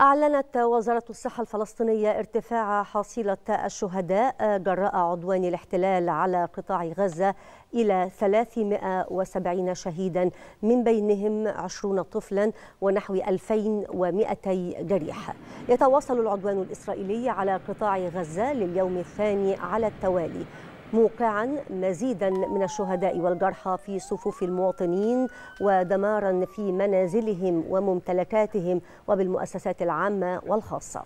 أعلنت وزارة الصحة الفلسطينية ارتفاع حصيلة الشهداء جراء عدوان الاحتلال على قطاع غزة إلى 370 شهيدا من بينهم 20 طفلا ونحو 2200 جريح يتواصل العدوان الإسرائيلي على قطاع غزة لليوم الثاني على التوالي موقعا مزيدا من الشهداء والجرحى في صفوف المواطنين ودمارا في منازلهم وممتلكاتهم وبالمؤسسات العامة والخاصة